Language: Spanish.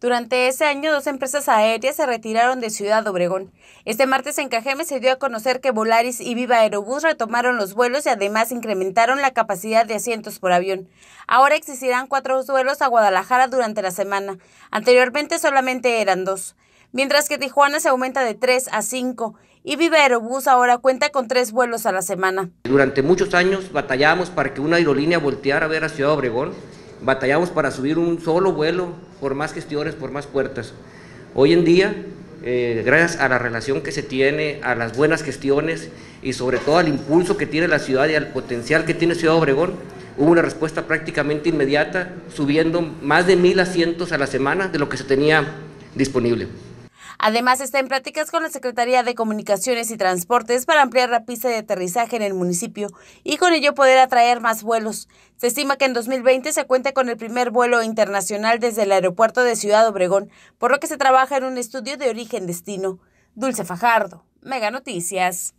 Durante ese año, dos empresas aéreas se retiraron de Ciudad Obregón. Este martes en Cajeme se dio a conocer que Volaris y Viva Aerobús retomaron los vuelos y además incrementaron la capacidad de asientos por avión. Ahora existirán cuatro vuelos a Guadalajara durante la semana. Anteriormente solamente eran dos. Mientras que Tijuana se aumenta de tres a cinco y Viva Aerobús ahora cuenta con tres vuelos a la semana. Durante muchos años batallamos para que una aerolínea volteara a ver a Ciudad Obregón batallamos para subir un solo vuelo por más gestiones, por más puertas. Hoy en día, eh, gracias a la relación que se tiene, a las buenas gestiones y sobre todo al impulso que tiene la ciudad y al potencial que tiene Ciudad Obregón, hubo una respuesta prácticamente inmediata, subiendo más de mil asientos a la semana de lo que se tenía disponible. Además, está en prácticas con la Secretaría de Comunicaciones y Transportes para ampliar la pista de aterrizaje en el municipio y con ello poder atraer más vuelos. Se estima que en 2020 se cuenta con el primer vuelo internacional desde el aeropuerto de Ciudad Obregón, por lo que se trabaja en un estudio de origen-destino. Dulce Fajardo, Mega Noticias.